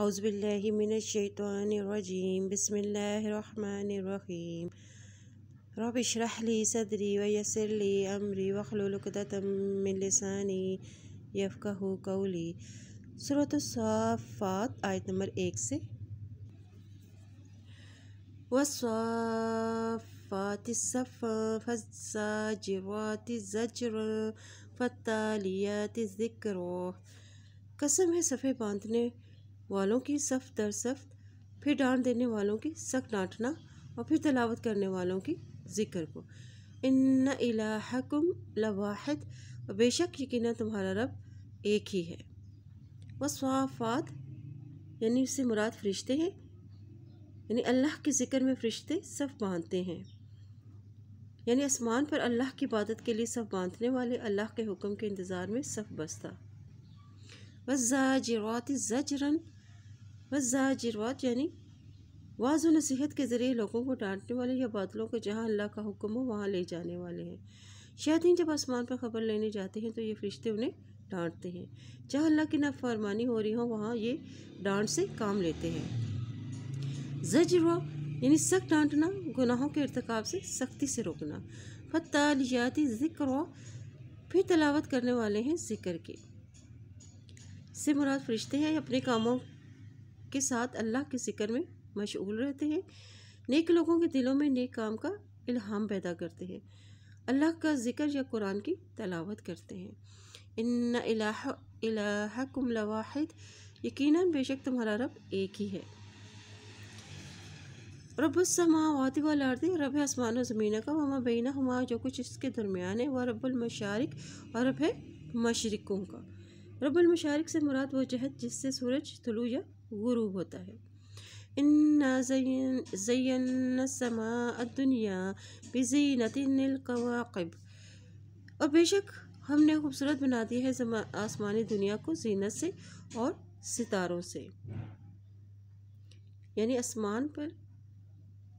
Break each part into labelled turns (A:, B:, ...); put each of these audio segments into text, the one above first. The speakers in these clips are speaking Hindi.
A: अज़बिल्लिमिनशैतरजीम बसमीम रबशरहली सदरी वयसरली अमरी वखलतमिलसानी यफ़क़ कौली सूरतफ़ात आयत नंबर एक से वसाफ़ात फ़ाजिवात ज़जर फ़तालियात ज़िक्र कसम है सफ़े बांधने वालों की सफ़ दर सफ़ फिर डांट देने वालों की सख डांटना और फिर तलावत करने वालों की जिक्र को इन इलाहकुम लवाहद बेशक यकीन तुम्हारा रब एक ही है वसवाफ़ात यानी उससे मुराद फरिश्ते हैं यानी अल्लाह के ज़िक्र में फ़रिश्ते सब बांधते हैं यानी आसमान पर अल्लाह की इबादत के लिए सब बांधने वाले अल्लाह के हुक्म के इंतज़ार में सफ़ बसता वज़ाजरात जजरन बस वज़ाजरवात यानी वाज नसीहत के ज़रिए लोगों को डांटने वाले या बादलों को जहाँ अल्लाह का हुक्म हो वहाँ ले जाने वाले हैं ही जब आसमान पर ख़बर लेने जाते हैं तो ये फरिश्ते उन्हें डांटते हैं जहाँ अल्लाह की नाफरमानी हो रही हो वहाँ ये डांट से काम लेते हैं जजवा यानी सख्त डांटना गुनाहों के irtikab से सख्ती से रोकना फतलियाती ज़िक्र फिर तलावत करने वाले हैं ज़िक्र के से मुराद फरिश्ते हैं अपने कामों के साथ अल्लाह के जिक्र में मशगूल रहते हैं नेक लोगों के दिलों में नेक काम का इल्हाम पैदा करते हैं अल्लाह का जिक्र या कुरान की तलावत करते हैं इन इलाह यकीन बेशक तुम्हारा रब एक ही है रबुलसमावत वालर्द रब आसमान ज़मीन का वमा बीना हमारा जो कुछ इसके दरमियान है वह रबुलमशारक और रब है मशरक़ों का रबुलमशारक से मुराद वह जहद जिससे सूरज थलू या गुरूब होता है दुनिया और बेशक हमने खूबसूरत बना दी है आसमानी दुनिया को जीनत से और सितारों से यानी आसमान पर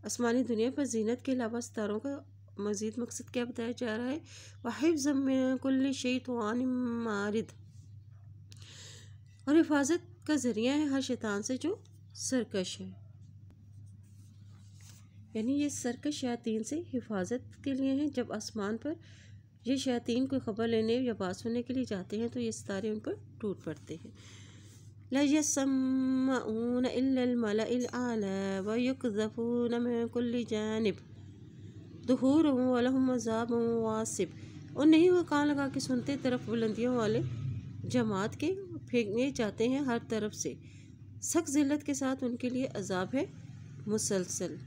A: आसमानी दुनिया पर जीनत के अलावा सितारों का मज़ीद मकसद क्या बताया जा रहा है वाहिब ज़मिन कुल्ल शैतवान मारद और हिफाजत का ज़रिया है हर शैतान से जो सरकश है यानी ये सरकश शैतीन से हिफाजत के लिए हैं जब आसमान पर ये शैतीन कोई ख़बर लेने या बात सुनने के लिए जाते हैं तो ये सितारे उन पर टूट पड़ते हैं लयसमून जानब दहूर वलहमजाब वासिब और नहीं वो कान लगा के सुनते तरफ बुलंदियों वाले जमात के फेंकने जाते हैं हर तरफ से सख्त ज़िल्लत के साथ उनके लिए अजाब है मुसलसल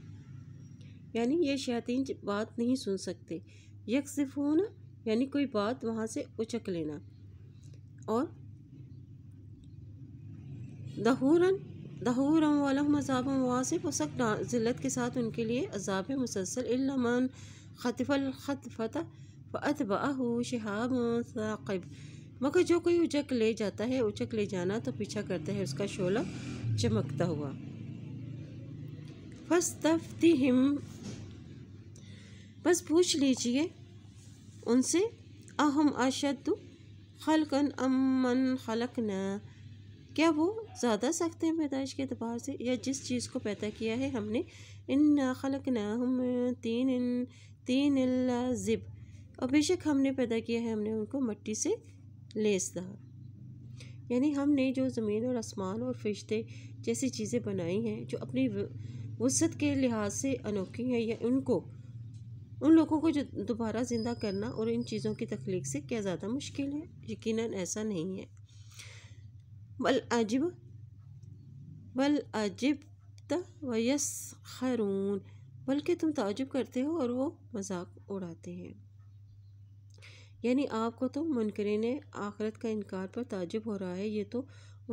A: यानी ये शयातीन बात नहीं सुन सकते यकसिफून यानी कोई बात वहाँ से उचक लेना और दहूरन दहूर वालम अजाब और सख्त ज़िल्लत के साथ उनके लिए अजाब है मुसलसल इल्लमन खतफ़ल खतफ़त फ़तबा शहाब साक़ब मगर जो कोई उचक ले जाता है उचक ले जाना तो पीछा करता है उसका शोला चमकता हुआ बस तफ्ती हिम बस पूछ लीजिए उनसे अहम अशद खलकन अमन खलक न क्या वो ज़्यादा सख्त है पैदाइश के अतबार से या जिस चीज़ को पैदा किया है हमने इन न खलक न हम तीन इन तीन जिब और बेशक हमने पैदा किया है हमने उनको मट्टी से लेसदार यानी हमने जो ज़मीन और आसमान और फरिश्ते जैसी चीज़ें बनाई हैं जो अपनी वसत के लिहाज से अनोखी हैं या उनको उन लोगों को जो दोबारा ज़िंदा करना और इन चीज़ों की तख्लीक से क्या ज़्यादा मुश्किल है यकीन ऐसा नहीं है बल अजब बल अजब तयस खरून बल्कि तुम ताजुब करते हो और वो मजाक उड़ाते हैं यानी आपको तो मुनकरीन आखरत का इनकार पर ताजुब हो रहा है ये तो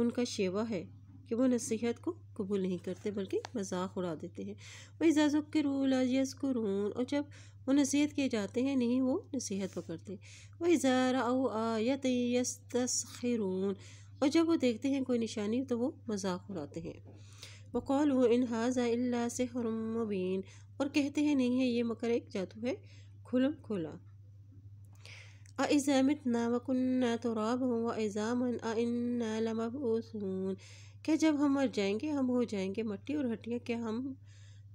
A: उनका शेवा है कि वो नसीहत को कबूल नहीं करते बल्कि मजाक उड़ा देते हैं वही इजाज़ के रूल अजयस को रून और जब वो नसीहत किए जाते हैं नहीं वो नसीहत पकड़ते वही ज़रा आयत यस्तरून और जब वो देखते हैं कोई निशानी तो वो मजाक उड़ाते हैं बकौल वो इन हाजा से हरमबीन और कहते हैं नहीं है ये मकर एक जादू है खुलम खुला أإذا متنا وكنا تراب وإظاما أإنا لمبعوثون क्या जब हम मर जाएंगे हम हो जाएंगे मट्टी और हड्डियाँ क्या हम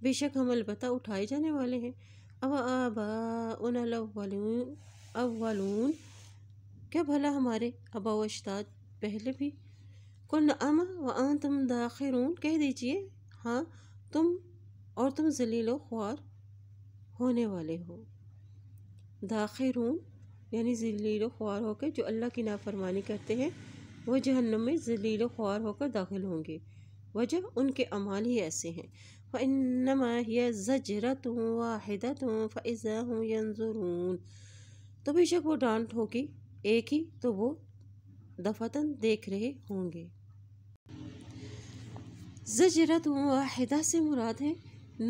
A: बेशक हम अलबत्ता उठाए जाने वाले हैं अब आबा उन अव्वालून क्या भला हमारे अबा वश्ताद पहले भी कुल अम व तुम दाखिरून कह दीजिए हाँ तुम और तुम जलीलो ख्वार होने वाले हो दाखिरून यानी जलील ख्वार होकर जो अल्लाह की नाफरमानी करते हैं वह जहन्नम में जलील ख्वार होकर दाखिल होंगे वजह उनके अमाल ही ऐसे हैं फ़नमा जजरत हूँ वाहिदत हूँ फ़ैज़ा हूँ यंजुरून तो बेशक वो डांट होगी एक ही तो वो दफातन देख रहे होंगे जजरत वाहिदा से मुराद है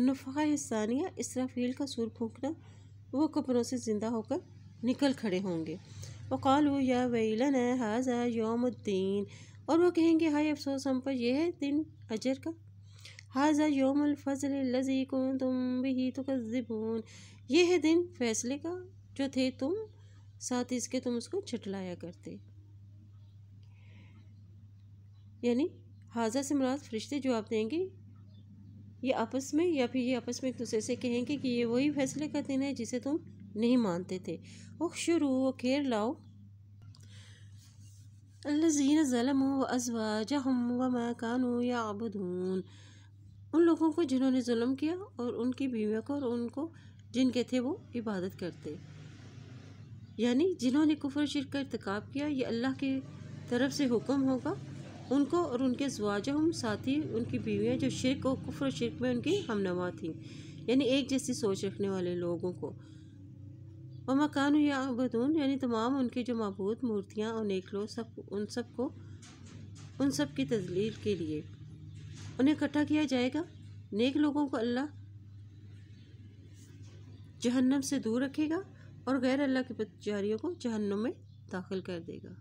A: नफ़ा सानिया इसराफील का सुर फूकना वो कपड़ों से ज़िंदा होकर निकल खड़े होंगे वक़ालू या वैलन हाजा योमुद्दीन और वो कहेंगे हाय अफसोस हम पर यह है दिन अजर का हाजा योमफ़ल लजी को तुम भी तो यह है दिन फैसले का जो थे तुम साथ इसके तुम उसको छटलाया करते यानी हाजा से मुराद फरिश्ते जवाब देंगे ये आपस में या फिर ये आपस में एक दूसरे से कहेंगे कि ये वही फैसले का दिन है जिसे तुम नहीं मानते थे उख शुरू व खेर लाओ अल्लाजीन ज़लम व अजवाज हम व मकानू या आबदून उन लोगों को जिन्होंने जुल्म किया और उनकी बीवियों को और उनको जिनके थे वो इबादत करते यानी जिन्होंने कुफर शिर का इरतकब किया ये अल्लाह के तरफ से हुक्म होगा उनको और उनके जवाज हम साथी उनकी बीवियाँ जो शिरक और कुफर शिरक में उनकी हमनवा थीं यानी एक जैसी सोच रखने वाले लोगों को व मकान या बदून यानी तमाम उनकी जो मबूद मूर्तियाँ और नेकलो सब उन सब को उन सब की तजलील के लिए उन्हें इकट्ठा किया जाएगा नेक लोगों को अल्लाह जहन्नम से दूर रखेगा और गैर अल्लाह के पुजारियों को जहन्नम में दाखिल कर देगा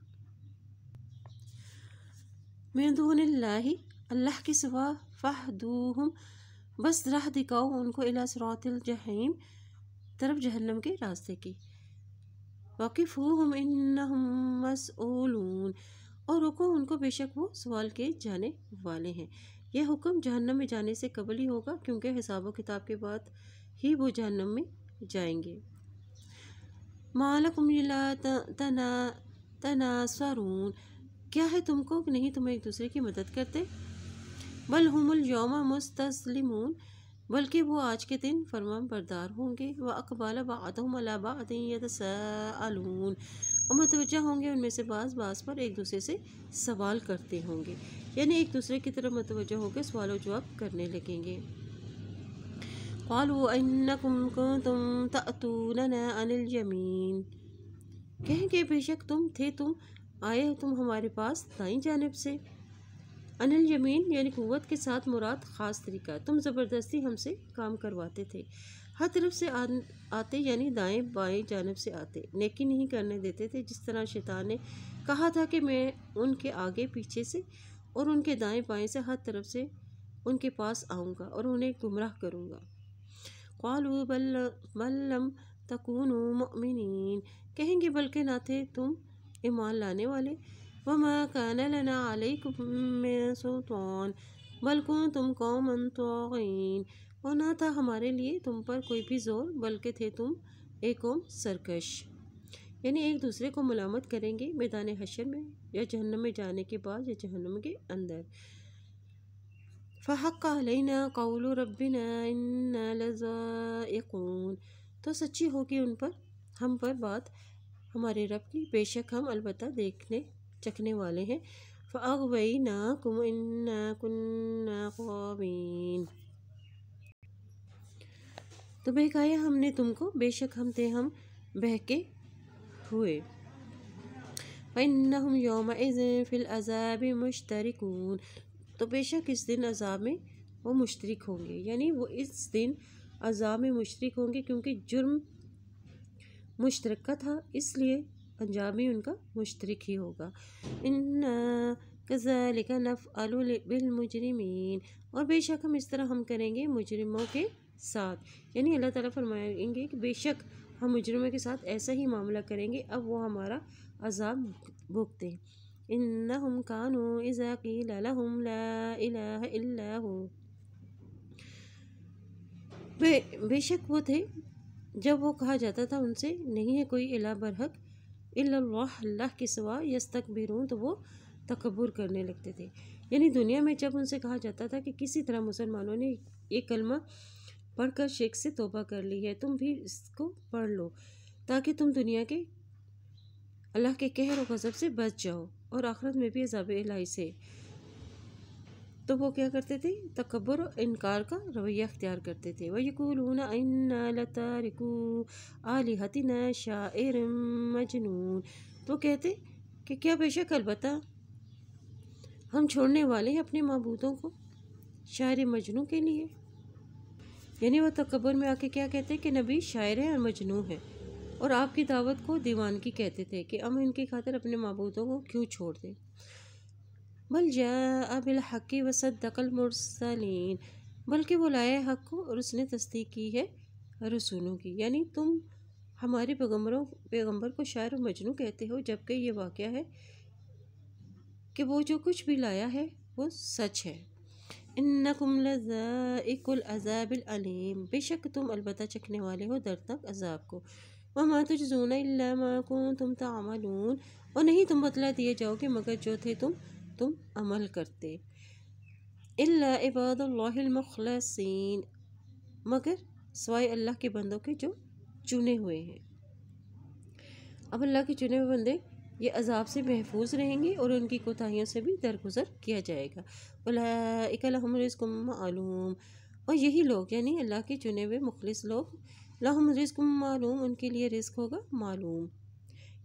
A: लाही अल्लाह के सिवा फ़ाहदूहम बस राह दिखाओ उनको इला जहीम तरफ जहन्नम के रास्ते की वाकिफ़ू और रुको उनको बेशक वो सवाल किए जाने वाले हैं यह हुक्म जहन्नम में जाने से कबल ही होगा क्योंकि हिसाब किताब के बाद ही वो जहन्नम में जाएंगे मालकुमला तना तनासरून क्या है तुमको कि नहीं तुम एक दूसरे की मदद करते बल हमल यौमा मुस्तसलिमून बल्कि वो आज के दिन फरमान बरदार होंगे व अकबाल बातम अलाबातून और मतवजा होंगे उनमें से बास बास पर एक दूसरे से सवाल करते होंगे यानी एक दूसरे की तरफ मतवज होकर सवाल जवाब करने लगेंगे कालू कहेंगे बेशक तुम थे तुम आए तुम हमारे पास दाई जानब से अनिल जमीन यानी कुत के साथ मुराद ख़ास तरीका तुम ज़बरदस्ती हमसे काम करवाते थे हर तरफ से आ, आते यानी दाएं बाएं जानब से आते नेकी नहीं करने देते थे जिस तरह शैतान ने कहा था कि मैं उनके आगे पीछे से और उनके दाएं बाएं से हर तरफ से उनके पास आऊँगा और उन्हें गुमराह करूँगा कौलू बल बल्लम तकून मिन कहेंगे बल्कि ना थे तुम ईमान लाने वाले वमा कान लना अलैकुम सुल्तान बल्कि तुम कौम तोगीन और ना था हमारे लिए तुम पर कोई भी जोर बल्कि थे तुम एक ओम सरकश यानी एक दूसरे को मलामत करेंगे मैदान हशर में या जहन्नम में जाने के बाद या जहन्नम के अंदर फ़हक अलैना कौल रबिना लजाकून तो सच्ची होगी उन पर हम पर बात हमारे रब की बेशक हम अलबत्ता देखने चखने वाले हैं फ़ाग वही ना कुम इन्ना कौमीन तो बहकाया हमने तुमको बेशक हम थे हम बहके हुए फ़न्नहम योम फ़िल अजाब मुश्तरकून तो बेशक इस दिन अजाब में वो मुश्तरक होंगे यानी वो इस दिन अजाब में मुश्तरक होंगे क्योंकि जुर्म मुश्तरक था इसलिए पंजाबी उनका मुश्तरक ही होगा इन्ना बिल नफ़लबिलमजरमिन और बेशक हम इस तरह हम करेंगे मुजरमों के साथ यानी अल्लाह ताला फरमाएंगे कि बेशक हम मुजरमों के साथ ऐसा ही मामला करेंगे अब वो हमारा अजाब भुगते इन हम कानू इज़ाकील ला बे बेशक वो थे जब वो कहा जाता था उनसे नहीं है कोई इला बरहक अल्लाह के सिवा यस तकबीरून तो वो तकबर करने लगते थे यानी दुनिया में जब उनसे कहा जाता था कि किसी तरह मुसलमानों ने एक कलमा पढ़कर शेख से तोबा कर ली है तुम भी इसको पढ़ लो ताकि तुम दुनिया के अल्लाह के कहर व गज़ब से बच जाओ और आखरत में भी अजाब इलाही से तो वो क्या करते थे तकबर और इनकार का रवैया अख्तियार करते थे वयकूलून तारिकू आली न शायर मजनून तो कहते कि क्या बेशक अलबत् हम छोड़ने वाले हैं अपने मबूतों को शायर मजनू के लिए यानी वह तकबर में आके क्या कहते हैं कि नबी शायर हैं और मजनू हैं और आपकी दावत को दीवानगी कहते थे कि हम इनकी खातिर अपने मबूतों को क्यों छोड़ दें बल जा हकी वसदकल मुरसलिन बल्कि वो लाया हक़ को और उसने तस्दीक की है रसूलों की यानी तुम हमारे पैगम्बरों पैगम्बर को शायर मजनू कहते हो जबकि ये वाक़ है कि वो जो कुछ भी लाया है वो सच है इन बेशक तुम अलबत् चखने वाले हो दर्दनाक अजाब को वमा तुझून को तुम तामलून और नहीं तुम बतला दिए जाओगे मगर जो थे तुम तुम अमल करते इबादल्लाखलसिन मगर सवाय अल्लाह के बंदों के जो चुने हुए हैं अब अल्लाह के चुने हुए बंदे ये अजाब से महफूज रहेंगे और उनकी कोताहियों से भी दरगुजर किया जाएगा अलाकम आलूम और यही लोग यानी अल्लाह के चुने हुए मुखलिस लोग लहम रिस्कुम मालूम उनके लिए रिस्क होगा मालूम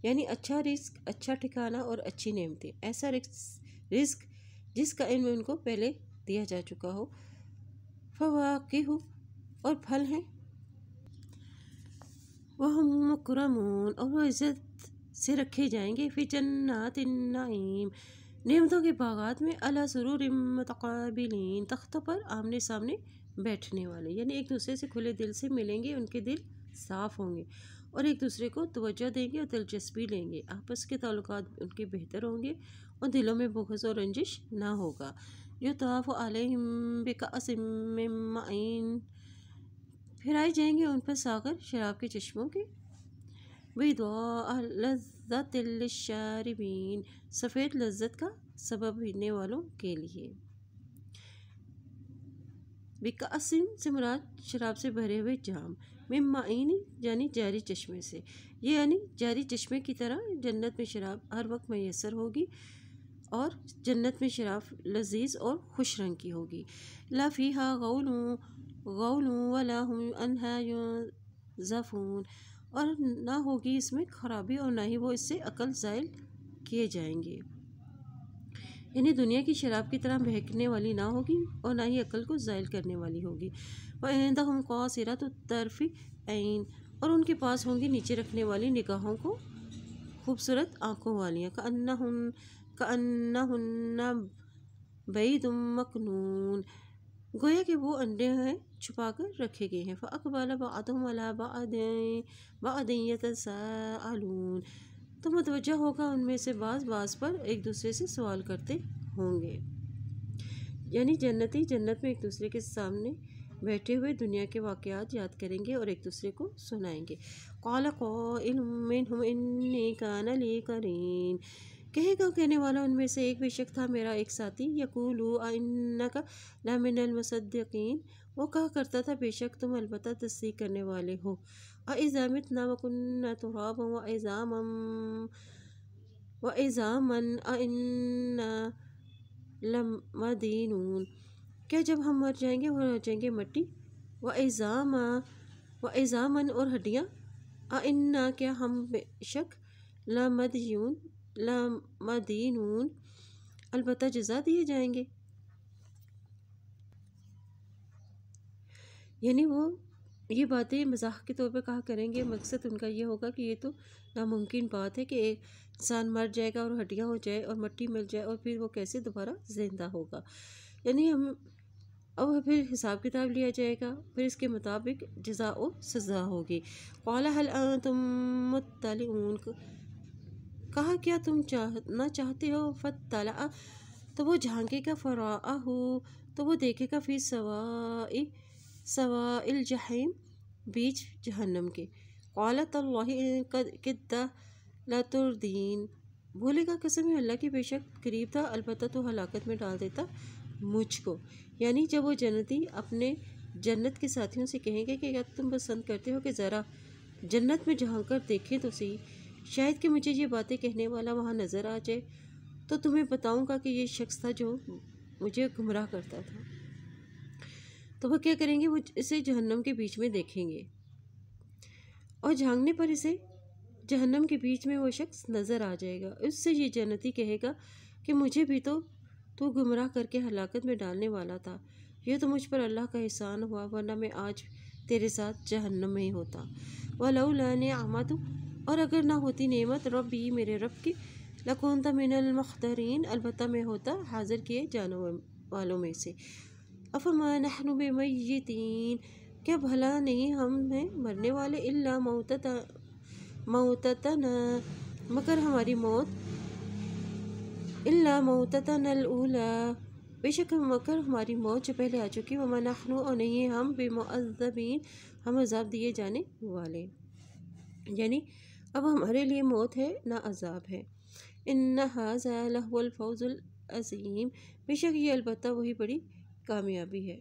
A: यानी अच्छा रिस्क अच्छा ठिकाना और अच्छी नेमतें ऐसा रिस्क रिस्क जिसका इल्म उनको पहले दिया जा चुका हो फवाके हो और फल हैं वह मकरमून और वह इज़्ज़त से रखे जाएंगे फिर जन्नात नाइम नियमतों के बागात में अला सुरूर मतकबिलीन तख्तों पर आमने सामने बैठने वाले यानी एक दूसरे से खुले दिल से मिलेंगे उनके दिल साफ़ होंगे और एक दूसरे को तोज्जो देंगे और दिलचस्पी लेंगे आपस के ताल्लुक उनके बेहतर होंगे और दिलों में बुखस और रंजिश ना होगा युताफ़ आलिम फिर आए जाएंगे उन पर सागर शराब के चश्मों के विदाशारबीन सफ़ेद लज्जत का सबब भीगने वालों के लिए बिकासिम से मुराद शराब से भरे हुए जाम मिमाइनी यानी जारी चश्मे से ये यानी जारी चश्मे की तरह जन्नत में शराब हर वक्त मैसर होगी और जन्नत में शराफ लजीज और खुश रंग की होगी लाफीहा गौल गौल वला और ना होगी इसमें खराबी और ना ही वो इससे अकल ज़ायल किए जाएंगे इन्हें दुनिया की शराब की तरह बहकने वाली ना होगी और ना ही अकल को ज़ायल करने वाली होगी वहदा हम कौसरा तो तरफ़ी आइन और उनके पास होंगी नीचे रखने वाली निगाहों को खूबसूरत आँखों वालियाँ का अन्ना हम कन्ना बई मकनून गोया के वो अंडे हैं छुपा कर रखे गए हैं फ़ाकबाला बदम वाला बादून तो मतवजह होगा उनमें से बाज़ बाज़ पर एक दूसरे से सवाल करते होंगे यानी जन्नती जन्नत में एक दूसरे के सामने बैठे हुए दुनिया के वाक़ात याद करेंगे और एक दूसरे को सुनाएंगे कौल कौन हम इन काना ले करीन कहे कहने वाला उनमें से एक बेशक था मेरा एक साथी यकूल आइन्ना का लामिनल वो कहा करता था बेशक तुम अलबत् तस्दीक करने वाले हो अज़ामित ना तो तुराब व एज़ाम व एज़ाम आइन्ना क्या जब हम मर जाएंगे वह रह जाएंगे मट्टी व एज़ाम व एज़ाम और हड्डियाँ आन्ना क्या हम बेशक लमद यून ऊन अलबत् जज़ा दिए जाएंगे यानी वो ये बातें मजाक के तौर पे कहा करेंगे मकसद उनका ये होगा कि ये तो नामुमकिन बात है कि एक इंसान मर जाएगा और हड्डियाँ हो जाए और मट्टी मिल जाए और फिर वो कैसे दोबारा जिंदा होगा यानी हम अब फिर हिसाब किताब लिया जाएगा फिर इसके मुताबिक जजा व सज़ा होगी अला हल तुम मुतलून कहा क्या तुम चाहना चाहते हो फत तला तो वो झांकेगा फरा हो तो वो देखेगा फिर सवाई सवाइल जहैम बीच जहन्नम के कौलत लतुरदीन भूलेगा कसम है अल्लाह के बेशक करीब था अलबत्त तो हलाकत में डाल देता मुझको यानी जब वो जन्नती अपने जन्नत के साथियों से कहेंगे कि क्या तुम पसंद करते हो कि ज़रा जन्नत में झांक कर देखें तो सही शायद कि मुझे ये बातें कहने वाला वहाँ नज़र आ जाए तो तुम्हें बताऊँगा कि ये शख्स था जो मुझे गुमराह करता था तो वह क्या करेंगे वो इसे जहन्नम के बीच में देखेंगे और झांगने पर इसे जहन्नम के बीच में वो शख्स नज़र आ जाएगा उससे ये जन्नती कहेगा कि मुझे भी तो तू गुमराह करके हलाकत में डालने वाला था यह तो मुझ पर अल्लाह का एहसान हुआ वरना मैं आज तेरे साथ जहन्नम में ही होता वह लऊ लाने आमा तू और अगर ना होती नेमत रबी मेरे रब की लकुनता मिनल अलबत् मैं होता हाजिर किए जाने वालों में से अफमा नहनु मैतीन क्या भला नहीं हम हैं मरने वाले इल्ला मौत न मगर हमारी मौत इल्ला मौत अलूला बेशक मकर हमारी मौत जो पहले आ चुकी वमा नखनु और नहीं हम बेमज़बीन हम अजाब दिए जाने वाले यानी अब हमारे लिए मौत है ना अजाब है इन हाजाफौजुल अजीम बेशक ये अलबत् वही बड़ी कामयाबी है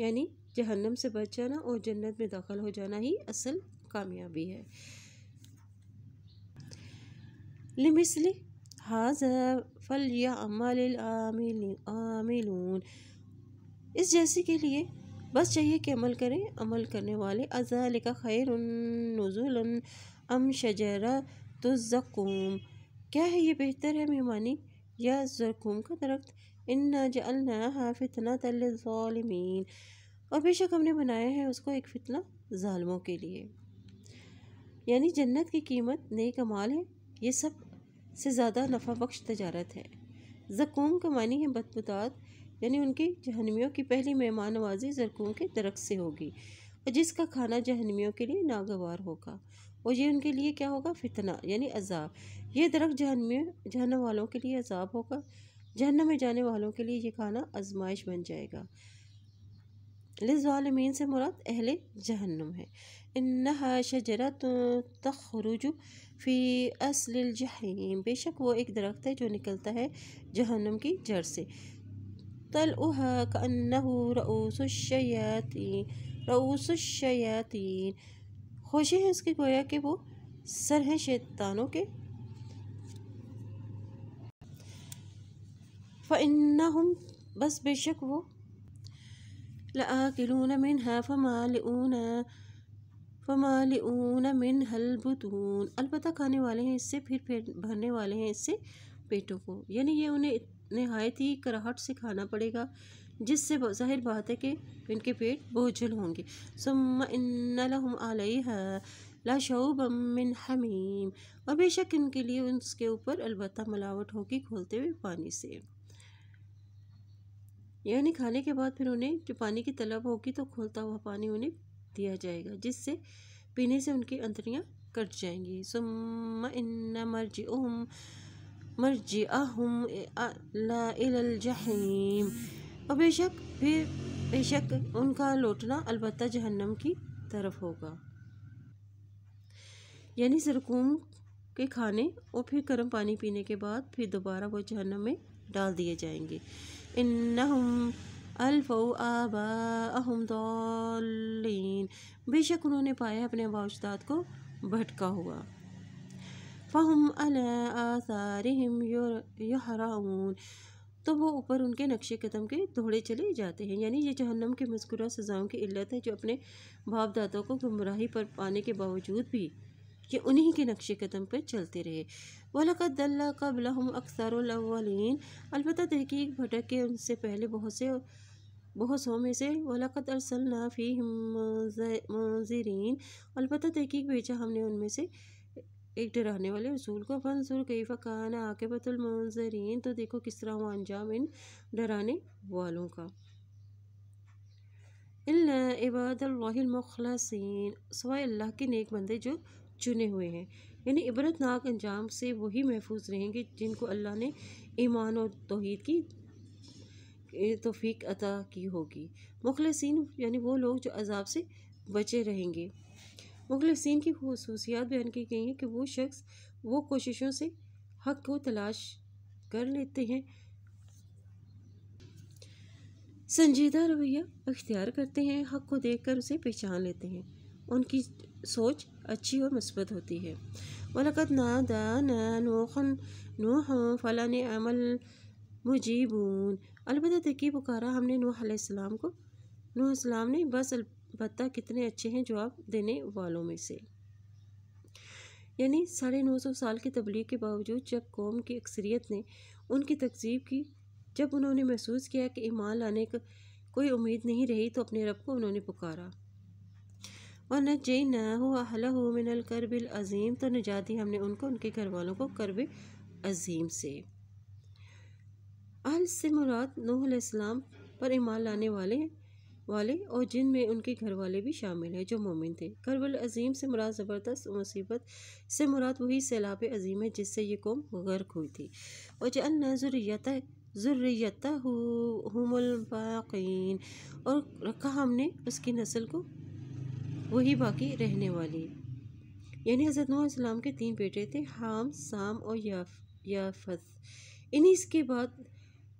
A: यानी जहन्नम से बच जाना और जन्नत में दाखिल हो जाना ही असल कामयाबी है लिमिसली हाजा फल या अमल आमिलून इस जैसे के लिए बस चाहिए कि अमल करें अमल करने वाले अजाल का खैर नज़ुल अम शजरा तो ज़कूम क्या है ये बेहतर है मेहमानी या जरकूम का दरख्त इन्ना जलना फितना तलमीन और बेशक हमने बनाया है उसको एक फितना ालमों के लिए यानी जन्नत की कीमत नई कमाल है ये सब से ज़्यादा नफ़ा बख्श तजारत है जकूम का मानी है बदबुदात यानी उनकी जहनमियों की पहली मेहमान नवाजी जरकूम के दरख्त से होगी और जिसका खाना जहनमियों के लिए नागवार होगा और ये उनके लिए क्या होगा फितना यानी अजाब ये दरख्त जहन में जहनम वालों के लिए अजाब होगा जहनम में जाने वालों के लिए ये खाना आजमाइश बन जाएगा लिजालमीन से मुराद अहले जहन्नुम है इन्ना शजरत तखरुज फ़ी असल जहीम बेशक वो एक दरख्त है जो निकलता है जहन्नुम की जड़ से तल उहा कन्नहू रऊसशयाती खोशे हैं उसके गोया कि वो सर हैं शैतानों के फ़न्ना हम बस बेशक वो लाकिलून मिन है फ़मालून फ़मालून मिन हलबतून अलबत् खाने वाले हैं इससे फिर फिर भरने वाले हैं इससे पेटों को यानी ये उन्हें नहायत ही कराहट से खाना पड़ेगा जिससे जाहिर बात है कि इनके पेट बोझल होंगे सुम हमीम और बेशक इनके लिए उनके ऊपर अलबत्ता मिलावट होगी खोलते हुए पानी से यानी खाने के बाद फिर उन्हें जो पानी की तलब होगी तो खोलता हुआ पानी उन्हें दिया जाएगा जिससे पीने से उनकी अंतरियाँ कट जाएंगी सुम इन्ना मर्जी मर्जी अहम जहीम और बेशक फिर बेशक उनका लौटना अलबत् जहन्नम की तरफ होगा यानी सरकूम के खाने और फिर गर्म पानी पीने के बाद फिर दोबारा वो जहन्नम में डाल दिए जाएंगे इन्नहुम अलफो आबा अहम दौलिन बेशक उन्होंने पाया अपने अबाजदाद को भटका हुआ फ़हम अला आसारहम यहराउन तो वो ऊपर उनके नक्शे कदम के दौड़े चले जाते हैं यानी ये जहन्नम के मस्कुरा सज़ाओं की इल्लत है जो अपने भावदातों को गुमराही पर पाने के बावजूद भी ये उन्हीं के नक्शे कदम पर चलते रहे वलकदल्ला अक्सर अक्सरवालीन अलबत् तहकीक भटक के उनसे पहले बहुत से बहुत सौ में से वलकत अरसल नाफी मंजरीन अलबत् तहकीक भेजा हमने उनमें से एक डराने वाले रसूल को कई फ़काना आके बतुलमजरीन तो देखो किस तरह हुआ अंजाम इन डराने वालों का इबादलमखलसिन सवाए अल्लाह के नेक बंदे जो चुने हुए हैं यानी इबरतनाक अंजाम से वही महफूज रहेंगे जिनको अल्लाह ने ईमान और तोहद की तोफ़ी अता की होगी मुखलसिन यानी वो लोग जो अजाब से बचे रहेंगे मुगल सीन की खसूसियात बयान की गई हैं कि वो शख्स वो कोशिशों से हक को तलाश कर लेते हैं संजीदा रवैया अख्तियार करते हैं हक को देख कर उसे पहचान लेते हैं उनकी सोच अच्छी और मस्बत होती है वलकत ना नोखन नूह फला ने अमल मुजीबून अलबत्त तकी पुकारा हमने नूह अलैहिस्सलाम को नूह इस्लाम ने बस भत्ता कितने अच्छे हैं जवाब देने वालों में से यानी साढ़े नौ सौ साल की तबलीग के बावजूद जब कौम की अक्सरियत ने उनकी तकजीब की जब उन्होंने महसूस किया कि ईमान लाने का कोई उम्मीद नहीं रही तो अपने रब को उन्होंने पुकारा और न जय न हो हला हो मिनल करबिल अजीम तो निजात दी हमने उनको उनके घर वालों को करब अजीम से अहल से मुराद नूह अलैहिस्सलाम पर ईमान लाने वाले वाले और जिन में उनके घर वाले भी शामिल हैं जो मोमिन थे करबल अजीम से मुराद ज़बरदस्त मुसीबत से मुराद वही सैलाब अजीम है जिससे ये कौम गर्क हुई थी और जन्ना ज़ुर्रियत हमलबाकीन और रखा हमने उसकी नस्ल को वही बाकी रहने वाली यानी हज़रत नूसम के तीन बेटे थे हाम साम और याफ याफत इन्हीं इसके बाद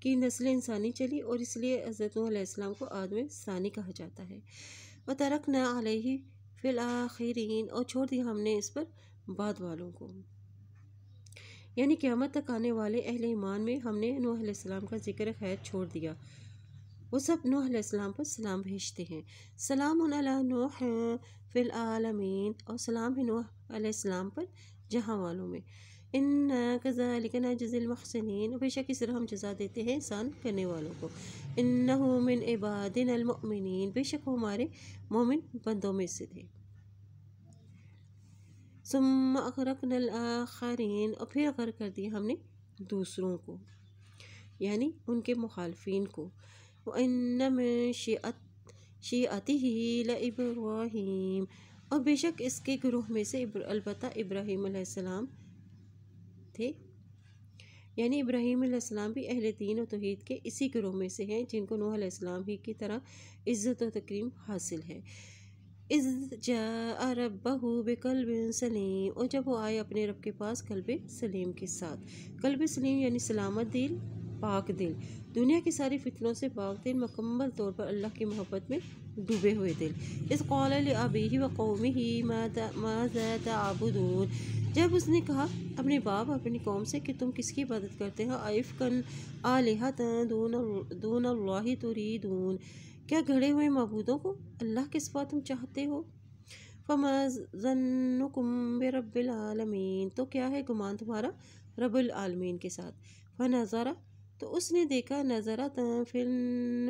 A: की नस्ल इंसानी चली और इसलिए हज़रत नूसम को आदम सानी कहा जाता है व तरक न आलही फिल आखिरीन और छोड़ दिया हमने इस पर बाद वालों को यानी क़्यामत तक आने वाले अहल ईमान में हमने नूसम का जिक्र खैर छोड़ दिया वो सब नूसम पर सलाम भेजते हैं सलाम फिलमीन और सलाम ही पर जहाँ वालों में इन नजल नजमसिन बेशक इस तरह हम जजा देते हैं इंसान करने वालों को इन मिन इबादिन अलमिन बेशक वो हमारे मोमिन बंदों में से थे अखरक आखरीन और फिर अगर कर दिया हमने दूसरों को यानी उनके मुखालफिन को इन में शीत शीअती ही लब्राहिम और बेशक इसके ग्रोह में से अलबत् इब्राहीम थे यानी इब्राहीम भी अहले दीन और तोहद के इसी ग्रोह में से हैं जिनको नूह आसमाम ही की तरह इज़्ज़त और तकरीम हासिल है इज़ा रबहू बेकलब सलीम और जब वो आए अपने रब के पास कल्ब सलीम के साथ कल्ब सलीम यानी सलामत दिल पाक दिल दुनिया के सारे फितनों से पाक दिल मकम्मल तौर पर अल्लाह की मोहब्बत में डूबे हुए दिल इस कौल अबी व कौमी ही माजा आबुदून जब उसने कहा अपने बाप अपनी कौम से कि तुम किसकी मदद करते हो आइफ कन आलिहा दून दून अल्लाह तुरी दून क्या घड़े हुए मबूदों को अल्लाह के सिवा तुम चाहते हो फ़मज़नुकुम रबालमीन तो क्या है गुमान तुम्हारा रबालमीन के साथ व नज़ारा तो उसने देखा नज़ारा तफिल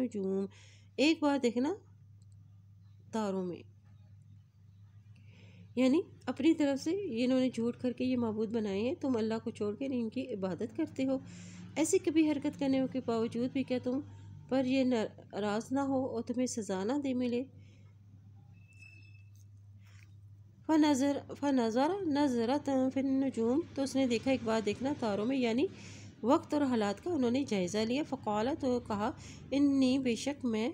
A: नजूम एक बार देखना तारों में यानी अपनी तरफ से इन्होंने झूठ करके ये मबूद बनाए हैं तुम अल्लाह को छोड़ कर इनकी इबादत करते हो ऐसी कभी हरकत करने के बावजूद भी क्या तुम पर यह नाराज़ ना हो और तुम्हें सजा ना दे मिले फनजर फनजर फिर नजूम तो उसने देखा एक बार देखना तारों में यानी वक्त और हालात का उन्होंने जायज़ा लिया फ़कौला तो कहा इन्नी बेशक मैं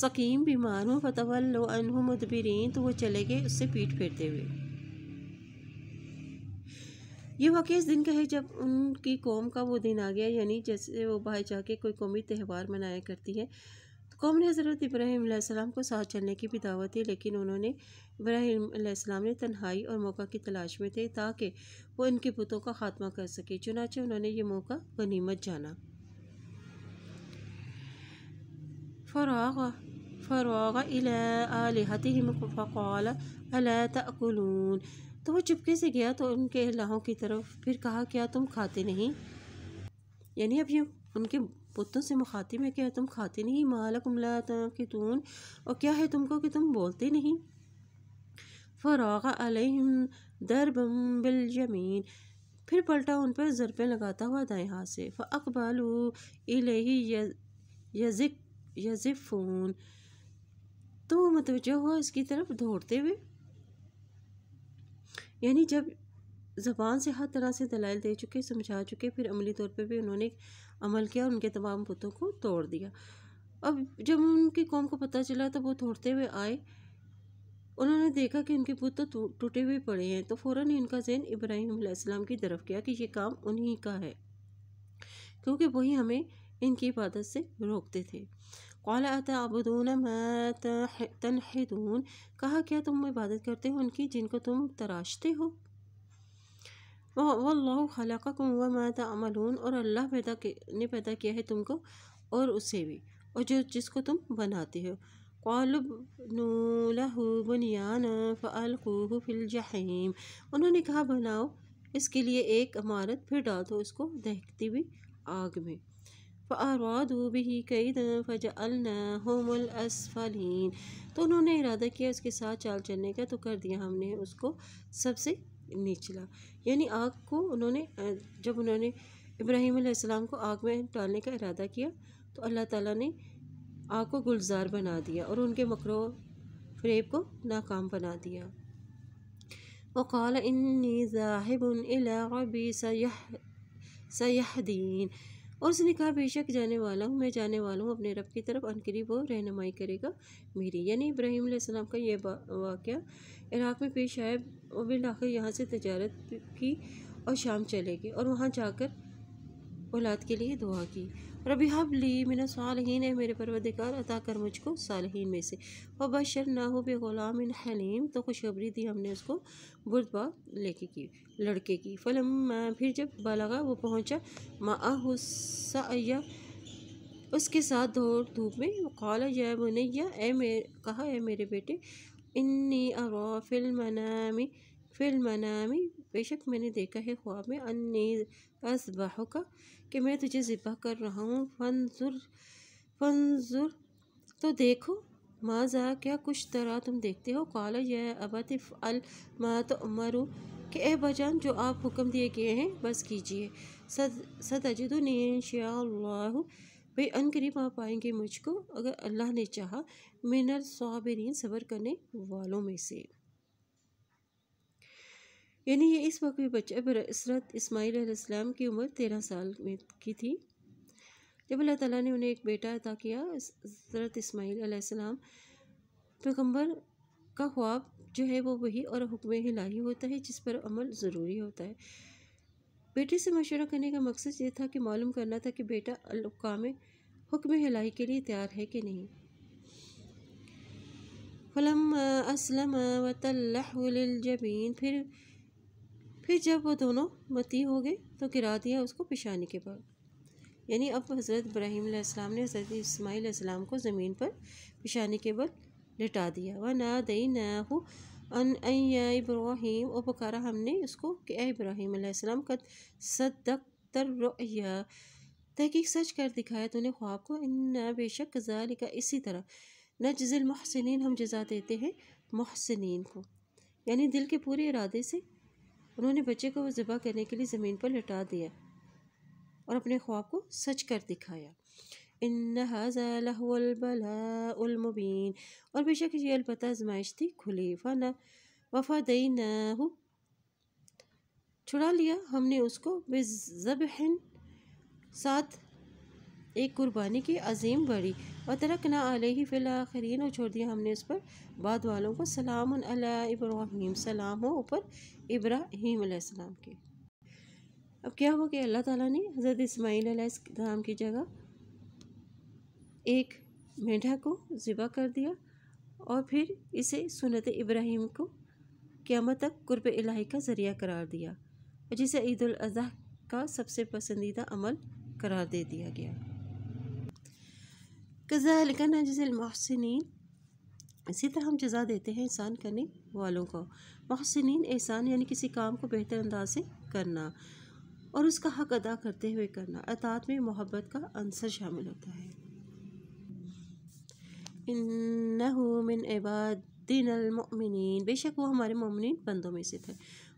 A: सकीम बीमार हूँ फतवल्लो अनहु मुदबरीन तो वो चले गए उससे पीठ फेरते हुए ये वाक़ इस दिन का है जब उनकी कौम का वो दिन आ गया यानी जैसे वो बाहर जाके कोई कौमी त्यौहार मनाया करती है तो कौम ने हज़रत इब्राहिम सलाम को साथ चलने की भी दावत दी लेकिन उन्होंने इब्राहिम सलाम ने तन्हाई और मौका की तलाश में थे ताकि वो इनके बुतों का खात्मा कर सके चुनाचे उन्होंने ये मौका गनीमत जाना फराग फराग अलहतम فقال अला तकलून तो वो चुपके से गया तो उनके लाहों की तरफ फिर कहा क्या तुम खाते नहीं यानी अब ये उनके पुतों से मुखातिब है क्या तुम खाते नहीं मालक उमला कि और क्या है तुमको कि तुम बोलते नहीं फ़राग अलहम दरबम जमीन फिर पलटा उन पर ज़रबें लगाता हुआ दाएं हाथ से फ़कबालू इलेही यजिक यजिफ़ून तो वो मतवजह हुआ उसकी तरफ दौड़ते हुए यानी जब ज़बान से हर तरह से दलाइल दे चुके समझा चुके फिर अमली तौर पर भी उन्होंने अमल किया और उनके तमाम बुतों को तोड़ दिया अब जब उनकी कौम को पता चला तो वो तोड़ते हुए आए उन्होंने देखा कि उनके बुत तो टूटे हुए पड़े हैं तो फ़ौर ही उनका जहन इब्राहिम की तरफ किया कि ये काम उन्हीं का है क्योंकि वही हमें इनकी इबादत से रोकते थे कौल अतबून तनहदून कहा क्या तुम इबादत करते हो उनकी जिनको तुम तराशते हो वल्ला खला कुम व अमलून और अल्लाह पैदा ने पैदा किया है तुमको और उसे भी और जो जिसको तुम बनाते हो कौलब नूलहू बुनियान फ़लकूह फिल जहीम उन्होंने कहा बनाओ इसके लिए एक इमारत फिर डाल दो उसको दहकती हुई आग में फ़ारादू भी कई फ़जअलनासफलिन तो उन्होंने इरादा किया उसके साथ चाल चलने का तो कर दिया हमने उसको सबसे निचला यानी आग को उन्होंने जब उन्होंने इब्राहिम को आग में डालने का इरादा किया तो अल्लाह ताला ने आग को गुलजार बना दिया और उनके मकरो फ्रेब को नाकाम बना दिया वक़ाल इन्नी जाहिबन सयह सयहदीन और उसने कहा बेशक जाने वाला हूँ मैं जाने वाला हूँ अपने रब की तरफ अनकरी वो रहनुमाई करेगा मेरी यानी इब्राहिम सलाम का यह वाक़ इराक़ में पेश आया और बिल आखिर यहाँ से तजारत की और शाम चले गए और वहाँ जाकर औलाद के लिए दुआ की रबी हबली मिन सालहीन है मेरे परवदिगार अता कर मुझको सालहीन में से व बशर ना हो इन हलीम तो खुशखबरी दी हमने उसको बुरदबा लेके की लड़के की फलम फिर जब बालागा वो पहुँचा माहुसया उसके साथ दौड़ धूप में कॉल जय मुनैया ए मेरे कहा है मेरे बेटे इन्नी अरा फिल्मनामी फिल्मी बेशक मैंने देखा है ख्वाब में अन्नी असबाह का कि मैं तुझे ज़िबा कर रहा हूँ फनजुर फनजुर तो देखो माजा क्या कुछ तरह तुम देखते हो कॉल यह अबातफ अल मात मरु कि ए बजान जो आप हुक्म दिए गए हैं बस कीजिए सद सदजद इनशाला भाई करीब आप पाएंगे मुझको अगर अल्लाह ने चाहा मिनल साबरीन सब्र करने वालों में से यानी ये इस वक्त भी बच्चा बरसरत इस्माईल आसमाम की उम्र तेरह साल में की थी जब अल्लाह ताला ने उन्हें एक बेटा अदा किया इसरत इस्माईल आसमाम पैगम्बर का ख्वाब जो है वो वही और हुक्म हिलाही होता है जिस पर अमल ज़रूरी होता है बेटे से मशवरा करने का मकसद ये था कि मालूम करना था कि बेटा अलकाम हुक्म हिलाई के लिए तैयार है कि नहीं फलम असलम वतल्लबीन फिर फिर जब वो दोनों मती हो गए तो गिरा दिया उसको पेशानी के बाद यानी अब हज़रत इब्राहिम ने हज़रत इसमाईल को ज़मीन पर पेशानी के बल लिटा दिया व ना दई ना हो अन इब्राहिम और पुकारा हमने उसको कि ए इब्राहिम कद सदक तर तहकीक सच कर दिखाया तूने ख्वाब को इन बेशक जालिका इसी तरह न जजिल महसिन हम जजा देते हैं महसिन को यानी दिल के पूरे इरादे से उन्होंने बच्चे को ज़बह करने के लिए ज़मीन पर लटा दिया और अपने ख्वाब को सच कर दिखाया इन और बेशक ये अलबत् आजमाइश थी खुली वफा दई न छुड़ा लिया हमने उसको बेजबहन साथ एक कुर्बानी की अजीम बड़ी और तरक ना आलही फ़िलाखरीन और छोड़ दिया हमने उस पर बाद वालों को सलाम इब्राहिम सलाम हो ऊपर इब्राहिम के अब क्या हुआ कि अल्लाह ताला ने हज़रत इस्माईल अलैहिस्सलाम की जगह एक मेंढा को ज़िबा कर दिया और फिर इसे सुनत इब्राहिम को क़्यामत तक कुर्ब इलाही का ज़रिया करार दिया और जिसे ईद का सबसे पसंदीदा अमल करार दे दिया गया कज़ालिका नजल इसी तरह हम जजा देते हैं एहसान करने वालों को मोहसिन एहसान यानी किसी काम को बेहतर अंदाज से करना और उसका हक अदा करते हुए करना अतात में मोहब्बत का अंसर शामिल होता है इन मिन इबादिन बेशक वो हमारे ममिन बंदों में से थे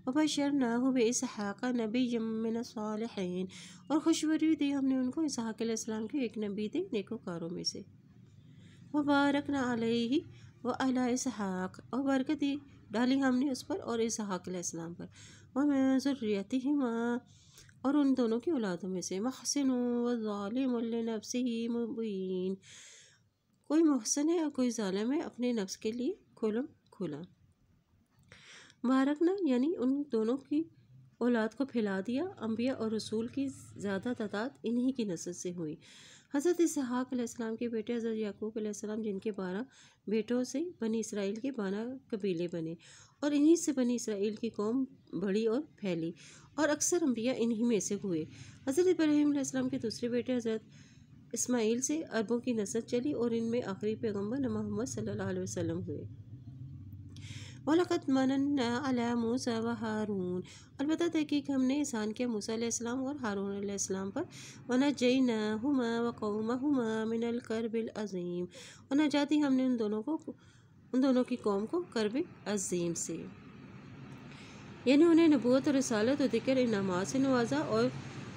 A: वबशरनाह इसहाक़ नबी यमिन सालहन और खुशबरी दी हमने उनको इसहाक़ सलाम के एक नबी थे नेकोकारों में से वबारक ही व अला इसहाक़ और बरकत दी डाली हमने उस पर और इसहाक़ इस्लाम पर वह ज़रूरियत ही माँ और उन दोनों की औलादों में से महसिन वफ़स ही मुबीन कोई महसन है और कोई ालम है अपने नफ्स के लिए खुलम खुला मारक यानी उन दोनों की औलाद को फैला दिया अम्बिया और रसूल की ज़्यादा तादाद इन्हीं की नस्ल से हुई हज़रत इसहाक़्लाम के बेटे हज़रत याकूब जिनके बारह बेटों से बनी इसराइल के बारह कबीले बने और इन्हीं से बनी इसराइल की कौम बढ़ी और फैली और अक्सर अम्बिया इन्हीं में से हुए हज़रत इब्राहिम के दूसरे बेटे हज़रत इसमाइल से अरबों की नस्ल चली और इनमें आखिरी पैगम्बर मोहम्मद सल्ला वसम हुए वलक़द मनन अला मूसा व हारून अलबत् तहकीक हमने इंसान के मूसा मूसम और हारून आसमाम पर वना जई हुमा व कौम हुमा मिनल करबिल अज़ीम वना जाती हमने उन दोनों को उन दोनों की कौम को करबिल अज़ीम से यानी उन्हें नबूत और रसालत और दिक्र इनामत से नवाजा और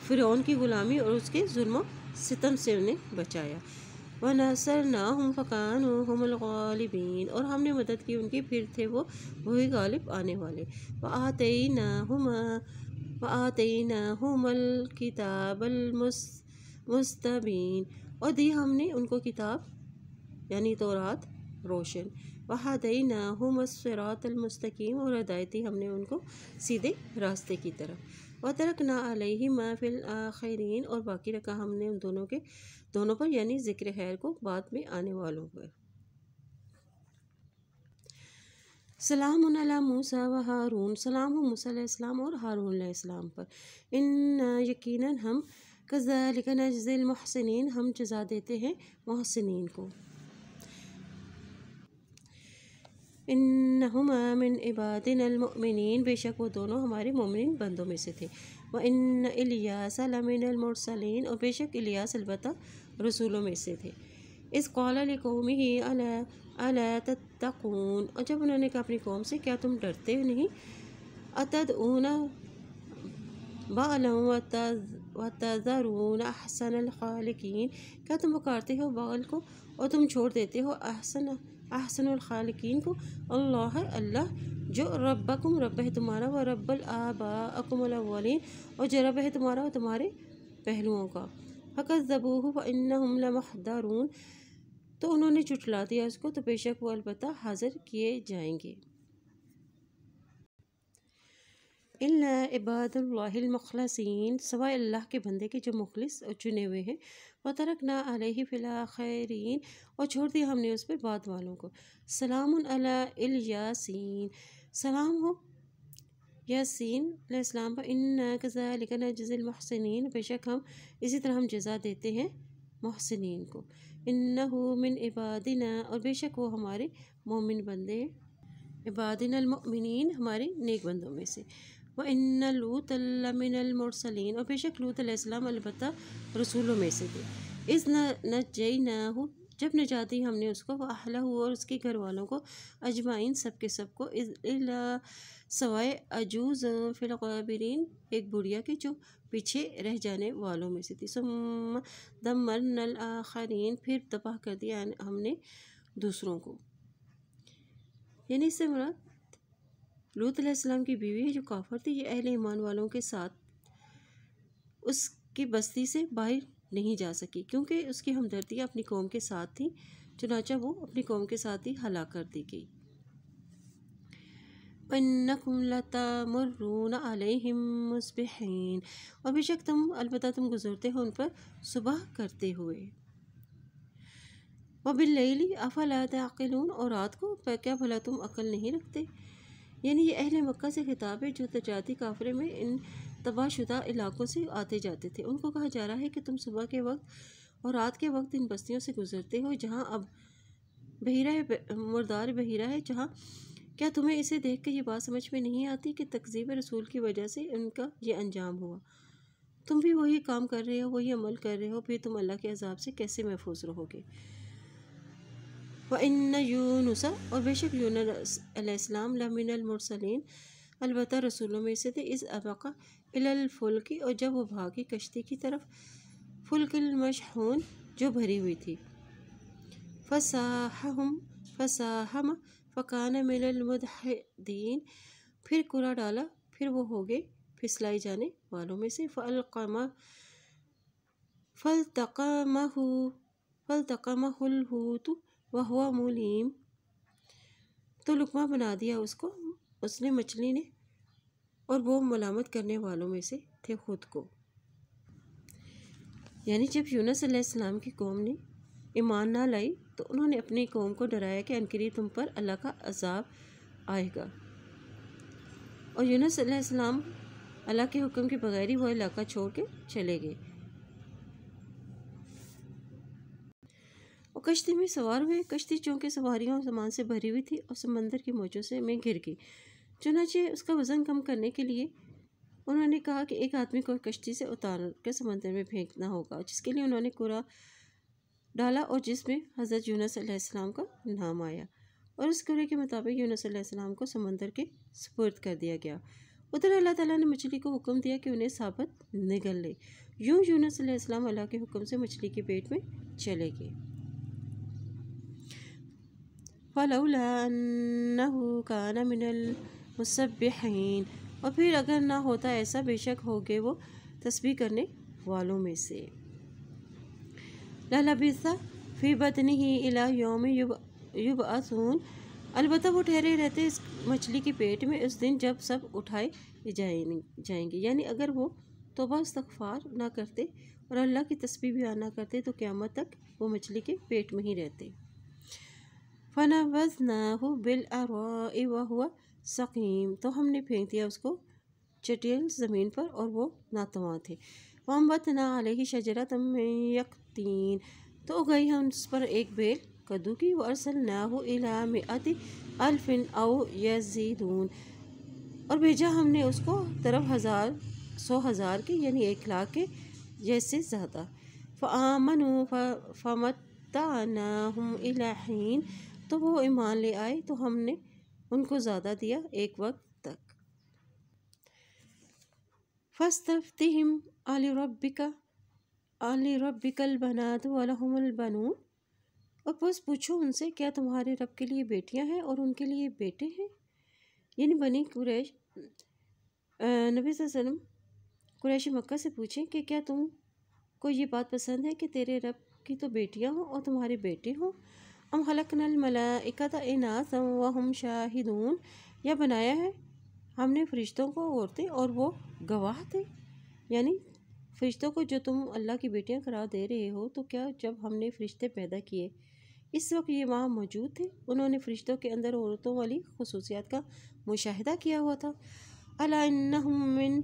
A: फ़िरौन की ग़ुलामी और उसके जुल्म सितम से उन्हें बचाया व नसर ना हम फ़कान हमलबिन और हमने मदद की उनकी फिर थे वो वही गालिब आने वाले व आते ना हम व आते ना हमल किताबल मुस्तबीन और दी हमने उनको किताब यानी तो रात रोशन वहाँ दई ना हम सरातमस्तकीम और हदायती हमने उनको सीधे रास्ते की तरफ व तरक ना अलही महफिल आखरीन और बाकी रखा हमने उन दोनों के दोनों पर यानी ज़िक्र खैर को बाद में आने वालों पर सलाम मूसा व हारून सलाम मूसम और हारून इस्लाम पर इन यकीनन हम कज़लिक महसिन हम जजा देते हैं महसिन को इन मिन इबादिन अलमिन बेशक वो दोनों हमारे ममिन बंदों में से थे व इन इलियास और बेशक इलियास अलबत् रसूलों में से थे इस कौल कौम ही अला और जब उन्होंने कहा अपनी कौम से क्या तुम डरते हो नहीं अतद ऊना व वतरून अहसन खालकिन क्या तुम पुकारते हो बाल को और तुम छोड़ देते हो अहसन अहसन खालकिन को अल्लाह अल्लाह जो रब्बकुम रब है तुम्हारा व रब्बल आबा अकमल और जो रब है तुम्हारा व तुम्हारे पहलुओं का फ़कत व इन्नहुम तो उन्होंने चुटला दिया उसको तो बेशक वो अलबत् हाज़िर किए जाएंगे इबादमखलसिन सवाए अल्लाह के बंदे के जो मुखलिस और चुने हुए हैं व तरक ना अलही फ़िला और छोड़ दिया हमने उस पर बाद वालों को सलाम अला सलाम हो यासीन अलैहिस्सलाम पर इन कज़ा जज़िल महसिन बेशक हम इसी तरह हम जज़ा देते हैं महसिन को इन मिन इबादिना और बेशक वो हमारे मोमिन बंदे इबादिनमिन हमारे नेक बंदों में से व इन लूत और बेशक लूत अलबत् रसूलों में से थे इस न जई ना हो जब न जाती हमने उसको अहला हुआ और उसके घर वालों को अजमाइन सब के सब को सवाए अजूज फिलबरीन एक बुढ़िया के जो पीछे रह जाने वालों में से थी मर नल आखरीन फिर तबाह कर दिया हमने दूसरों को यानी इससे मुराद लूत लूतम की बीवी है जो काफर थी ये अहले ईमान वालों के साथ उसकी बस्ती से बाहर नहीं जा सकी क्योंकि उसकी हमदर्दियाँ अपनी कौम के साथ थी चुनाचा वो अपनी कौम के साथ ही हला कर दी गई इन्नकुम लतामर्रून अलैहिम मुस्बिहीन और बेशक तुम अलबत्ता तुम गुजरते हो उन पर सुबह करते हुए वबिल्लैली अफला तक़िलून और रात को क्या भला तुम अकल नहीं रखते यानी ये अहल मक्का से खिताब है जो तजाती काफिले में इन तबाहशुदा इलाकों से आते जाते थे उनको कहा जा रहा है कि तुम सुबह के वक्त और रात के वक्त इन बस्तियों से गुजरते हो जहाँ अब बहिरा है बहिरा है जहाँ क्या तुम्हें इसे देख कर ये बात समझ में नहीं आती कि तकजीब रसूल की वजह से उनका ये अंजाम हुआ तुम भी वही काम कर रहे हो वही अमल कर रहे हो फिर तुम अल्लाह के अजाब से कैसे महफूज रहोगे व इन यूनुस और बेशक यूनसम लमिनमरसलिन अलबत् रसूलों में से थे इस अबका की और जब वो भागी कश्ती की तरफ फुलकिलमशहून जो भरी हुई थी फसाहम फसाहम फ़काना मिलमदीन फिर कुरा डाला फिर वो हो गए फिसलाई जाने वालों में से फ़लकमा फल तकमहू फल तो वह हुआ मुलीम तो लुकमा बना दिया उसको उसने मछली ने और वो मलामत करने वालों में से थे खुद को यानी जब यूनस सलाम की कौम ने ईमान ना लाई तो उन्होंने अपनी कौम को डराया कि अनकरी तुम पर अल्लाह का अजाब आएगा और यूनस अल्लाम अल्लाह के हुक्म के बगैर ही वह इलाका छोड़ के चले गए कश्ती में सवार हुए कश्ती चौंके सवारियों और सामान से भरी हुई थी और समंदर की मोचों से में घिर गई चुनाचे उसका वज़न कम करने के लिए उन्होंने कहा कि एक आदमी को कश्ती से उतार कर समंदर में फेंकना होगा जिसके लिए उन्होंने कूड़ा डाला और जिसमें हज़रत यूनसम का नाम आया और उस कुरे के मुताबिक यूनसम को समंदर के सपुर्द कर दिया गया उधर अल्लाह ताला ने मछली को हुक्म दिया कि उन्हें साबत निगल ले यूँ यूनसम अल्लाह के हुक्म से मछली के पेट में चले गए फ़लौलाहू और फिर अगर ना होता ऐसा बेशक हो गए वो तस्वीर करने वालों में से लबिस फ़ी बतन ही इला योम युब युब असून अलबत् वो ठहरे रहते इस मछली के पेट में उस दिन जब सब उठाए जाए जाएंगे यानी अगर वो तोबा इस्तफ़ार ना करते और अल्लाह की तस्वीर भी आना करते तो क़्यामत तक वो मछली के पेट में ही रहते फना वज ना हो बिल हुआ हुआ सकीम तो हमने फेंक दिया उसको चटियल ज़मीन पर और वो नातवा थे वम वतना अलही शजरत यकतीन तो गई हम उस पर एक बेल कद्दू की वर्सल नाहू इला में अति अलफिन अव यजीदून और भेजा हमने उसको तरफ हज़ार सौ हज़ार के यानी एक लाख के जैसे ज़्यादा फ़ामन फ़मताना हम इलाहीन तो वो ईमान ले आए तो हमने उनको ज़्यादा दिया एक वक्त तक फस्तफ़्तिम अली रबिका अली रबिकल बनात वलहमलबनून और बस पूछो उनसे क्या तुम्हारे रब के लिए बेटियां हैं और उनके लिए बेटे हैं यानी बनी कुरैश नबी वसम कुरैश मक्का से पूछें कि क्या तुम को ये बात पसंद है कि तेरे रब की तो बेटियां हों और तुम्हारे बेटे हों हम हलक नलमला मलाइकत इनास हम शाहिदून यह बनाया है हमने फरिश्तों को औरतें और वो गवाह थे यानी फरिश्तों को जो तुम अल्लाह की बेटियां करार दे रहे हो तो क्या जब हमने फरिश्ते पैदा किए इस वक्त ये वहाँ मौजूद थे उन्होंने फरिश्तों के अंदर औरतों वाली खसूसियात का मुशाह किया हुआ था अलामिन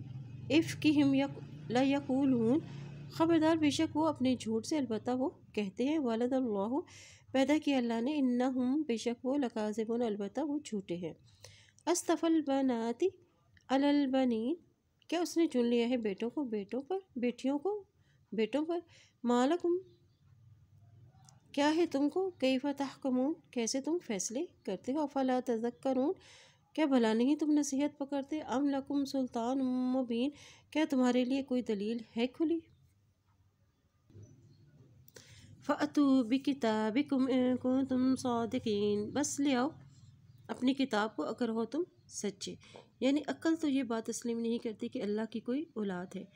A: इफ़ की हूँ ख़बरदार बेशक वो अपने झूठ से अलबत् वो कहते हैं वालद अल्लाह पैदा किया अल्लाह ने इन्ना हम बेशक वो लकाजबन अलबत् वो झूठे हैं अस्तफ़ल बनाती अलबनी क्या उसने चुन लिया है बेटों को बेटों पर बेटियों को बेटों पर मालक क्या है तुमको कई फतह कमून कैसे तुम फैसले करते हो फला तजक करून क्या भला नहीं तुम नसीहत पकड़ते अम लकुम सुल्तान मुबीन क्या तुम्हारे लिए कोई दलील है खुली फ़तु बिकताबिकुम तुम सौदकिन बस ले आओ अपनी किताब को अगर हो तुम सच्चे यानी अक्ल तो ये बात तस्लीम नहीं करती कि अल्लाह की कोई औलाद है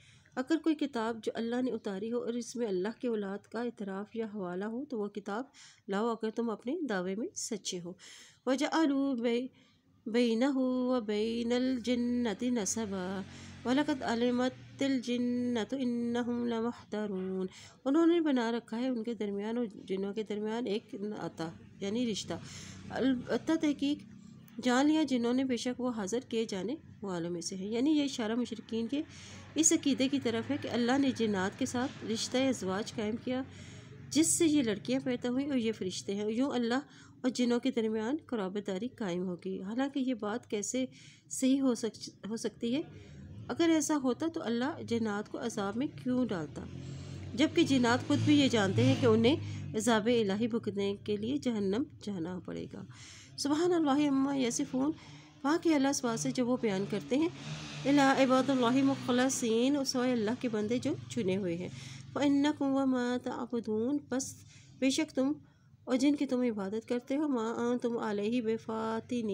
A: अगर कोई किताब जो अल्लाह ने उतारी हो और इसमें अल्लाह के औलाद का इतराफ़ या हवाला हो तो वह किताब लाओ अगर तुम अपने दावे में सच्चे हो वजह आलू बई हो व बैन जन्नत नसबा वलकत अलमत उन्होंने बना रखा है उनके दरमियान और जिन्हों के दरमियान एक नाता यानी रिश्ता अलबत्ता तहकीक जान लिया जिन्होंने बेशक वो हाज़िर किए जाने वालों में से है यानी यह इशारा मशरकिन के इस अकीदे की तरफ है कि अल्लाह ने जिन्नात के साथ रिश्ता अजवाज कायम किया जिससे ये लड़कियाँ पैदा हुई और ये फरिश्ते हैं यूँ अल्लाह और जिनों के दरमियान कराबेदारी कायम होगी हालांकि ये बात कैसे सही हो सक हो सकती है अगर ऐसा होता तो अल्लाह जिन्नात को अजाब में क्यों डालता जबकि जिन्नात खुद भी ये जानते हैं कि उन्हें अजाब इलाही भुगतने के लिए जहन्नम जाना पड़ेगा सुबहान अल्लाह अम्मा यसफ़ून वहाँ के अल्लाह सुबह से जो वो बयान करते हैं अला इबादल्ला सोए अल्लाह के बंदे जो चुने हुए हैं फ़न्ना कुआ मात आबदून बस बेशक तुम और जिनकी तुम इबादत करते हो माँ तुम आलही बेफातिन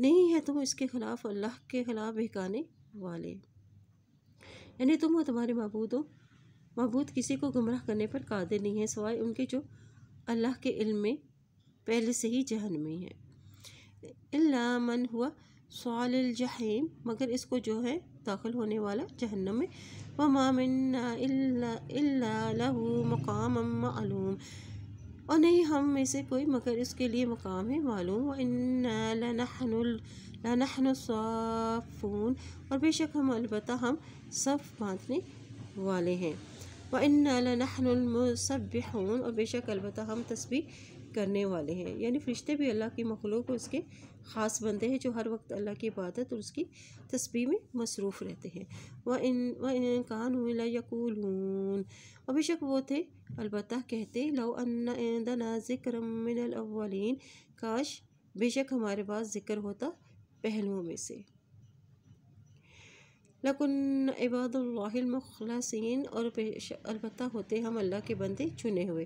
A: नहीं है तुम इसके ख़िलाफ़ अल्लाह के ख़िलाफ़ बहकाने वाले यानी तुम और तुम्हारे महबूद हो महबूद किसी को गुमराह करने पर कादिर नहीं है सवाए उनके जो अल्लाह के इल्म में पहले से ही जहनमी है इलामन हुआ सवाल जहीम मगर इसको जो है दाखिल होने वाला जहन्नम में व मामन्ना मकाम मालूम और नहीं हम में से कोई मगर इसके लिए मकाम है मालूम व और बेशक हम अलबत् हम सफ़ बांधने वाले हैं व इन्नाफून और बेशक अलबत् हम तस्वीर करने वाले हैं यानी फ़रिश्ते भी अल्लाह की मखलूक को उसके ख़ास बंदे हैं जो हर वक्त अल्लाह की इबादत और उसकी तस्वीर में मसरूफ़ रहते हैं वह इन व इन कान यकूल और बेशक वो थे अलबत् कहते लो अन्ना काश बेशक हमारे पास ज़िक्र होता पहलुओं में से लकुन इबादल मुखलसिन और अलबत् होते हम अल्लाह के बंदे चुने हुए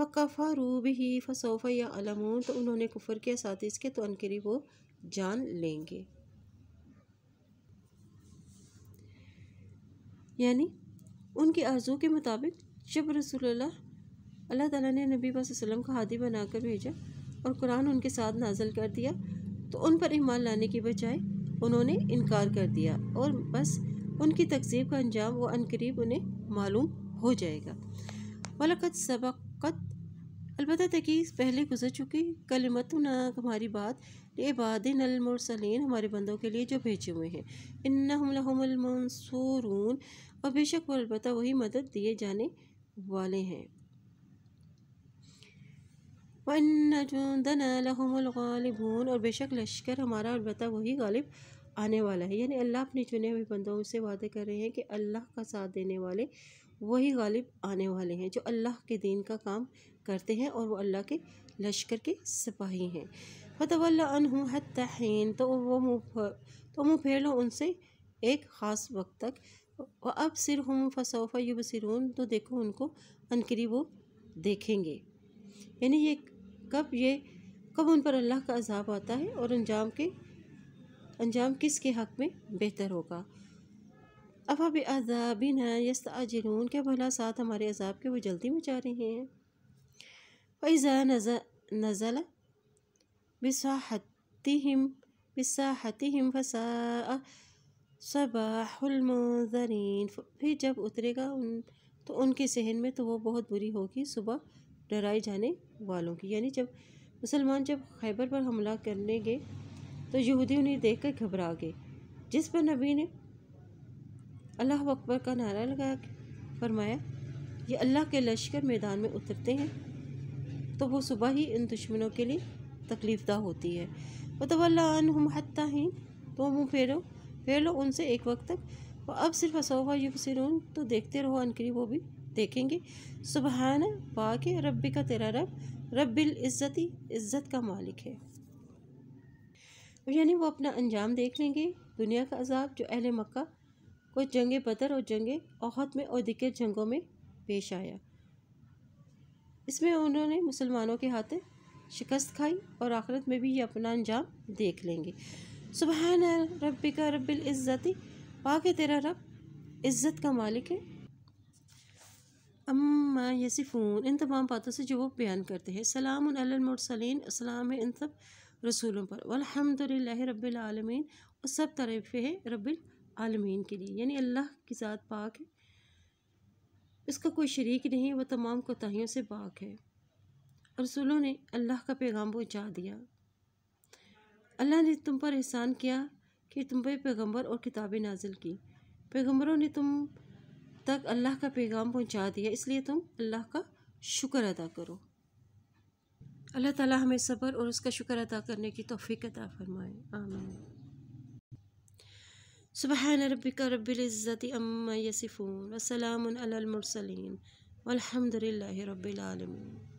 A: फ़कफ़ा रूब ही फ़सोफ़ा या अलमून तो उन्होंने कुफर के साथ इसके तो अनकरी वो जान लेंगे यानी उनकी आरजू के मुताबिक जब रसूलुल्लाह अल्लाह ताला ने नबी वसल्लम को हादी बनाकर भेजा और कुरान उनके साथ नाजल कर दिया तो उन पर ईमान लाने की बजाय उन्होंने इनकार कर दिया और बस उनकी तकजीब का अंजाम वो अनकरीब उन्हें मालूम हो जाएगा वलकत सबक कत अलबत् तकीस पहले गुजर चुकी कलमतना हमारी बात ले बादिन हमारे बंदों के लिए जो भेजे हुए हैं इन्नमसरून और बेशक वो अलबत् वही मदद दिए जाने वाले हैं वन और बेशक लश्कर हमारा अलबत् वही गालिब आने वाला है यानी अल्लाह अपने चुने हुए बंदों से वादे कर रहे हैं कि अल्लाह का साथ देने वाले वही गालिब आने वाले हैं जो अल्लाह के दीन का काम करते हैं और वो अल्लाह के लश्कर के सिपाही हैं फ़तवल्लाहूँ तो वो मुँह तो मुँह फेर लो उनसे एक ख़ास वक्त तक वह अब सिर हम फसोफ़ा यु सिरून तो देखो उनको अनकरी वो देखेंगे यानी ये कब ये कब उन पर अल्लाह का अजाब आता है और अंजाम के अंजाम किसके हक़ में बेहतर होगा अब अजाबिना यस्ताजिलून के भला साथ हमारे अजाब के वो जल्दी मचा रहे हैं वैज़ा नज़ल नज़ल बिसाहतिम बिसाहतिम फसा सबाहमजरीन फिर जब उतरेगा उन तो उनके सहन में तो वो बहुत बुरी होगी सुबह डराए जाने वालों की यानी जब मुसलमान जब खैबर पर हमला करने गए तो यहूदी उन्हें देख कर घबरा गए जिस पर नबी ने अल्लाह अकबर का नारा लगाया फरमाया ये अल्लाह के लश्कर मैदान में उतरते हैं तो वो सुबह ही इन दुश्मनों के लिए तकलीफ़दा होती है वतवल्लान हम हत्ता ही तो मुँह फेरो फेर लो उनसे एक वक्त तक वह अब सिर्फ असोफा युग सिरून तो देखते रहो अनकरी वो भी देखेंगे सुबहाना पाक रब का तेरा रब रब्बिल इज़्ज़ती इज़्ज़त का मालिक है यानी वो अपना अंजाम देख लेंगे दुनिया का अजाब जो अहल मक्का कुछ जंग बदर और जंग अहद में और दिग्गज जंगों में पेश आया इसमें उन्होंने मुसलमानों के हाथ शिकस्त खाई और आखिरत में भी ये अपना अंजाम देख लेंगे सुबह रबी का रबिल्ज़ती पाक है तेरा रब इज़्ज़त का मालिक है अम्मा यसिफ़ून इन तमाम बातों से जो वो बयान करते हैं सलामसलिन अलमरसलिन सलाम है इन सब रसूलों पर अलहमदिल्ला रबालमीन और सब तरफ़ है रबिल आलमीन के लिए यानी अल्लाह की ज़ात पाक है इसका कोई शरीक नहीं वह तमाम कोताही से पाक है रसूलों ने अल्लाह का पैगाम पहुँचा दिया अल्लाह ने तुम पर एहसान किया कि तुम पर पैगम्बर और किताबें नाजिल की पैगम्बरों ने तुम तक अल्लाह का पैगाम पहुँचा दिया इसलिए तुम अल्लाह का शुक्र अदा करो अल्लाह ताला हमें सब्र और उसका शुक्र अदा करने की तोफ़ी अदा फरमाए आमीन سبحان ربك رب العزة أما يصفون وسلام على المرسلين والحمد لله رب العالمين